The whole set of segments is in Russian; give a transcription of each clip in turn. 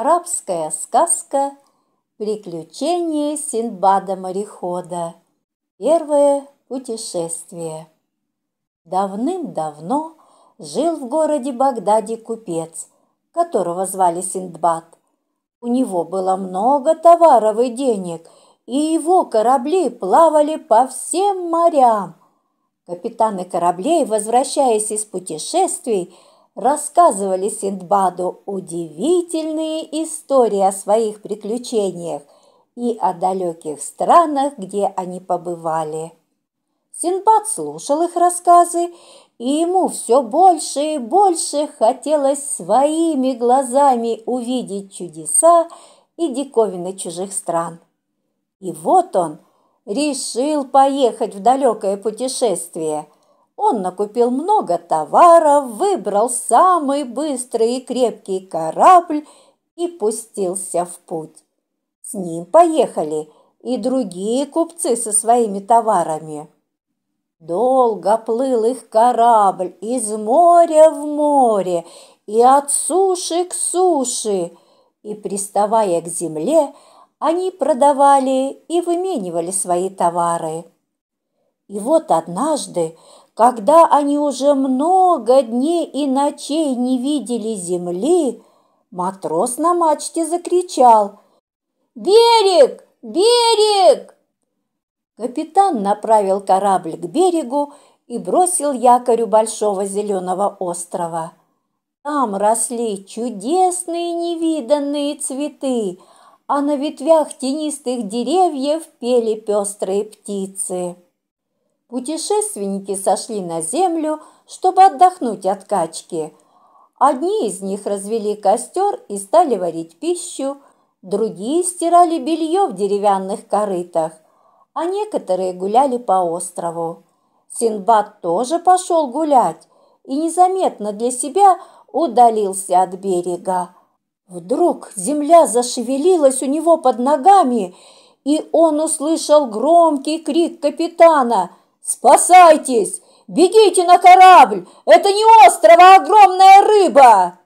Арабская сказка «Приключения Синдбада-морехода». Первое путешествие. Давным-давно жил в городе Багдаде купец, которого звали Синдбад. У него было много товаров и денег, и его корабли плавали по всем морям. Капитаны кораблей, возвращаясь из путешествий, рассказывали Синдбаду удивительные истории о своих приключениях и о далеких странах, где они побывали. Синдбад слушал их рассказы, и ему все больше и больше хотелось своими глазами увидеть чудеса и диковины чужих стран. И вот он решил поехать в далекое путешествие – он накупил много товаров, выбрал самый быстрый и крепкий корабль и пустился в путь. С ним поехали и другие купцы со своими товарами. Долго плыл их корабль из моря в море и от суши к суше, и, приставая к земле, они продавали и выменивали свои товары. И вот однажды когда они уже много дней и ночей не видели земли, матрос на мачте закричал «Берег! Берег!» Капитан направил корабль к берегу и бросил якорю большого зеленого острова. Там росли чудесные невиданные цветы, а на ветвях тенистых деревьев пели пестрые птицы. Путешественники сошли на землю, чтобы отдохнуть от качки. Одни из них развели костер и стали варить пищу, другие стирали белье в деревянных корытах, а некоторые гуляли по острову. Синбад тоже пошел гулять и незаметно для себя удалился от берега. Вдруг земля зашевелилась у него под ногами, и он услышал громкий крик капитана «Спасайтесь! Бегите на корабль! Это не остров, а огромная рыба!»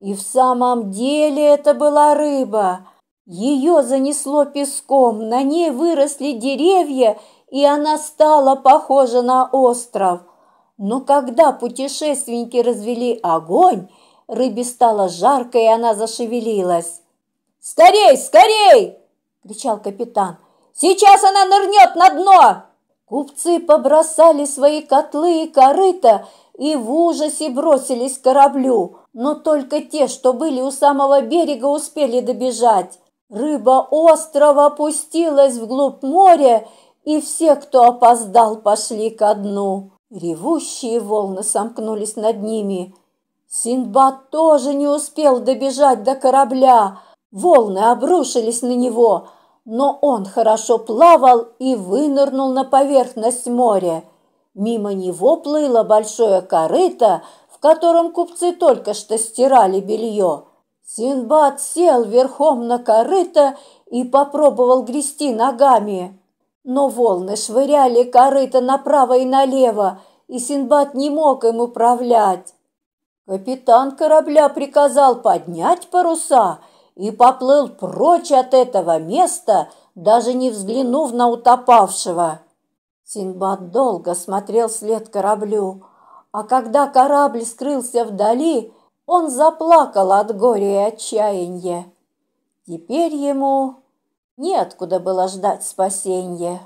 И в самом деле это была рыба. Ее занесло песком, на ней выросли деревья, и она стала похожа на остров. Но когда путешественники развели огонь, рыбе стало жарко, и она зашевелилась. «Скорей, скорей!» – кричал капитан. «Сейчас она нырнет на дно!» Купцы побросали свои котлы и корыта и в ужасе бросились к кораблю, но только те, что были у самого берега, успели добежать. Рыба острова опустилась вглубь моря, и все, кто опоздал, пошли ко дну. Ревущие волны сомкнулись над ними. Синдбад тоже не успел добежать до корабля. Волны обрушились на него – но он хорошо плавал и вынырнул на поверхность моря. Мимо него плыло большое корыто, в котором купцы только что стирали белье. Синбад сел верхом на корыто и попробовал грести ногами. Но волны швыряли корыто направо и налево, и Синбад не мог им управлять. Капитан корабля приказал поднять паруса – и поплыл прочь от этого места, даже не взглянув на утопавшего. Синдбад долго смотрел след кораблю, а когда корабль скрылся вдали, он заплакал от горя и отчаяния. Теперь ему неоткуда было ждать спасения.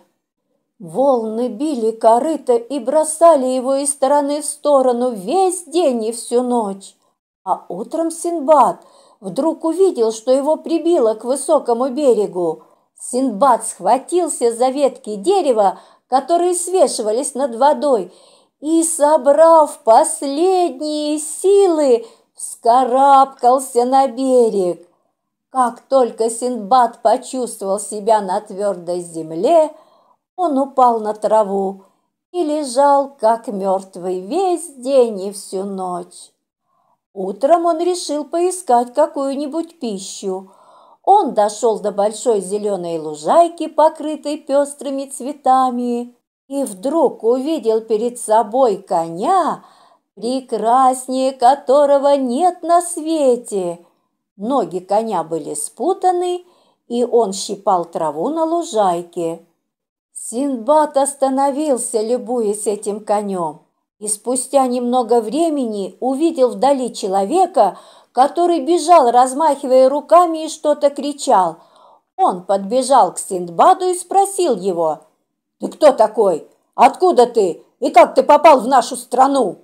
Волны били корыто и бросали его из стороны в сторону весь день и всю ночь. А утром Синбад вдруг увидел, что его прибило к высокому берегу. Синдбад схватился за ветки дерева, которые свешивались над водой, и, собрав последние силы, вскарабкался на берег. Как только Синдбад почувствовал себя на твердой земле, он упал на траву и лежал, как мертвый, весь день и всю ночь. Утром он решил поискать какую-нибудь пищу. Он дошел до большой зеленой лужайки, покрытой пестрыми цветами, и вдруг увидел перед собой коня, прекраснее которого нет на свете. Ноги коня были спутаны, и он щипал траву на лужайке. Синдбад остановился, любуясь этим конем и спустя немного времени увидел вдали человека, который бежал, размахивая руками и что-то кричал. Он подбежал к Синдбаду и спросил его, «Ты кто такой? Откуда ты? И как ты попал в нашу страну?»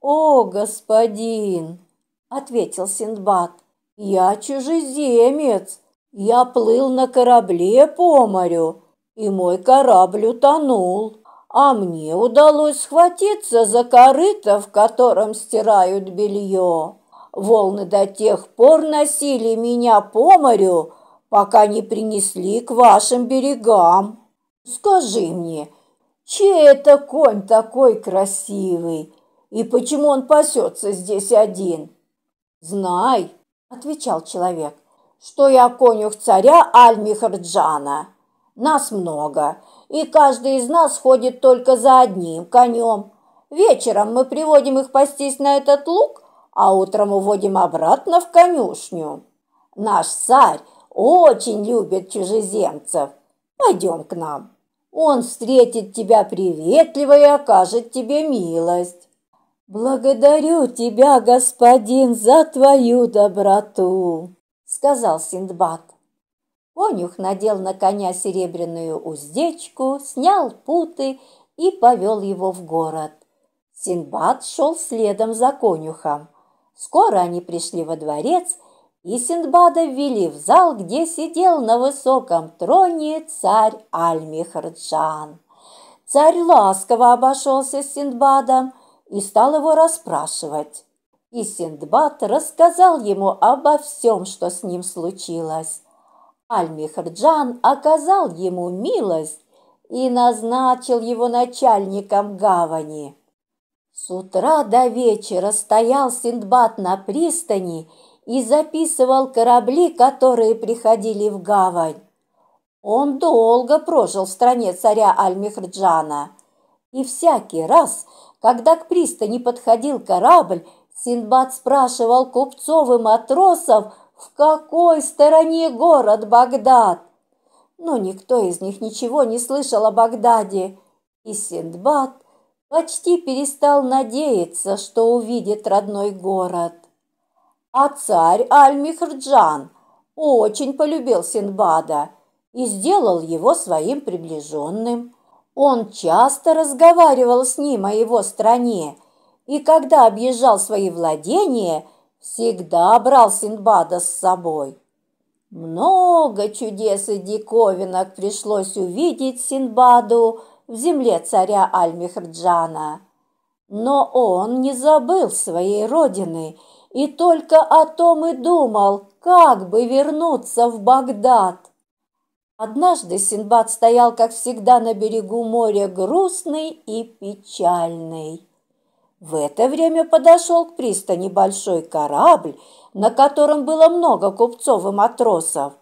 «О, господин!» – ответил Синдбад. «Я чужеземец. Я плыл на корабле по морю, и мой корабль утонул» а мне удалось схватиться за корыто, в котором стирают белье. Волны до тех пор носили меня по морю, пока не принесли к вашим берегам. Скажи мне, чей это конь такой красивый, и почему он пасется здесь один? Знай, отвечал человек, что я конюх царя Альмихарджана. Нас много, и каждый из нас ходит только за одним конем. Вечером мы приводим их пастись на этот луг, а утром уводим обратно в конюшню. Наш царь очень любит чужеземцев. Пойдем к нам. Он встретит тебя приветливо и окажет тебе милость. «Благодарю тебя, господин, за твою доброту!» — сказал Синдбад. Конюх надел на коня серебряную уздечку, снял путы и повел его в город. Синдбад шел следом за конюхом. Скоро они пришли во дворец, и Синдбада ввели в зал, где сидел на высоком троне царь аль Царь ласково обошелся с Синдбадом и стал его расспрашивать. И Синдбад рассказал ему обо всем, что с ним случилось. Аль-Михрджан оказал ему милость и назначил его начальником гавани. С утра до вечера стоял Синдбад на пристани и записывал корабли, которые приходили в гавань. Он долго прожил в стране царя Аль-Михрджана. И всякий раз, когда к пристани подходил корабль, Синдбад спрашивал купцов и матросов, в какой стороне город Багдад. Но никто из них ничего не слышал о Багдаде, и Синдбад почти перестал надеяться, что увидит родной город. А царь Аль-Михрджан очень полюбил Синдбада и сделал его своим приближенным. Он часто разговаривал с ним о его стране, и когда объезжал свои владения – всегда брал Синдбада с собой. Много чудес и диковинок пришлось увидеть Синдбаду в земле царя Аль-Михрджана. Но он не забыл своей родины и только о том и думал, как бы вернуться в Багдад. Однажды Синдбад стоял, как всегда, на берегу моря, грустный и печальный. В это время подошел к пристани большой корабль, на котором было много купцов и матросов.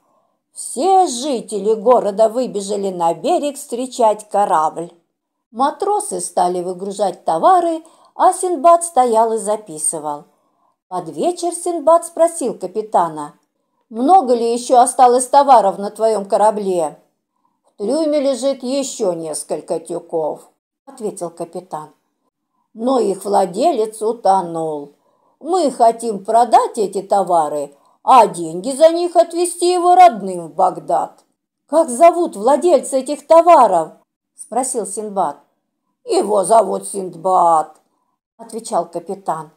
Все жители города выбежали на берег встречать корабль. Матросы стали выгружать товары, а Синдбад стоял и записывал. Под вечер синдбад спросил капитана, «Много ли еще осталось товаров на твоем корабле?» «В трюме лежит еще несколько тюков», — ответил капитан но их владелец утонул. Мы хотим продать эти товары, а деньги за них отвезти его родным в Багдад. «Как зовут владельца этих товаров?» – спросил Синдбад. «Его зовут Синдбад», – отвечал капитан.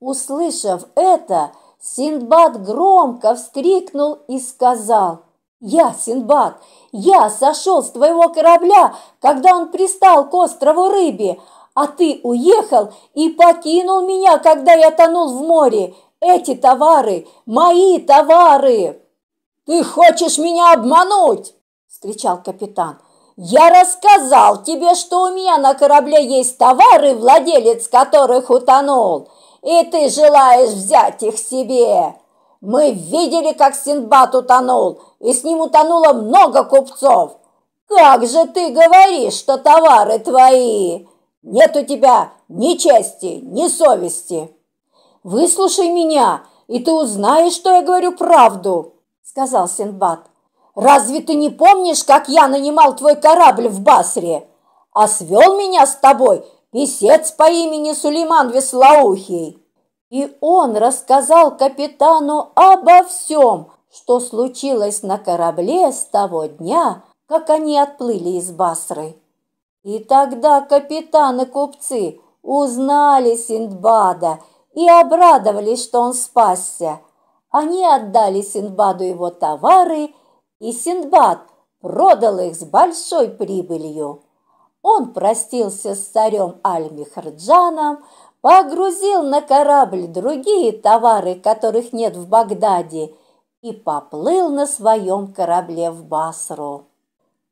Услышав это, Синдбад громко вскрикнул и сказал – я, Синдбад, я сошел с твоего корабля, когда он пристал к острову Рыбе, а ты уехал и покинул меня, когда я тонул в море. Эти товары – мои товары!» «Ты хочешь меня обмануть?» – скричал капитан. «Я рассказал тебе, что у меня на корабле есть товары, владелец которых утонул, и ты желаешь взять их себе!» Мы видели, как Синдбад утонул, и с ним утонуло много купцов. Как же ты говоришь, что товары твои? Нет у тебя ни чести, ни совести. Выслушай меня, и ты узнаешь, что я говорю правду, сказал Синдбад. Разве ты не помнишь, как я нанимал твой корабль в Басре? А свел меня с тобой писец по имени Сулейман Веслоухий. И он рассказал капитану обо всем, что случилось на корабле с того дня, как они отплыли из Басры. И тогда капитаны-купцы узнали Синдбада и обрадовались, что он спасся. Они отдали Синдбаду его товары, и Синдбад продал их с большой прибылью. Он простился с царем Аль-Михарджаном, погрузил на корабль другие товары, которых нет в Багдаде, и поплыл на своем корабле в Басру.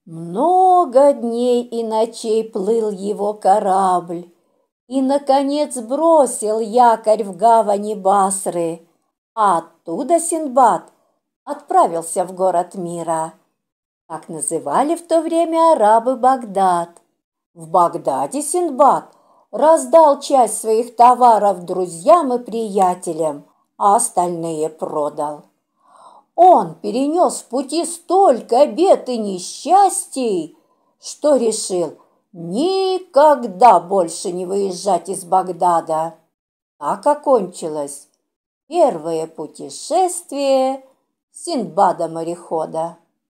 Но много дней и ночей плыл его корабль, и, наконец, бросил якорь в гавани Басры, а оттуда Синдбад отправился в город мира. Так называли в то время арабы Багдад. В Багдаде Синдбад раздал часть своих товаров друзьям и приятелям, а остальные продал. Он перенес в пути столько бед и несчастий, что решил никогда больше не выезжать из Багдада. Так а окончилось первое путешествие Синдбада-морехода.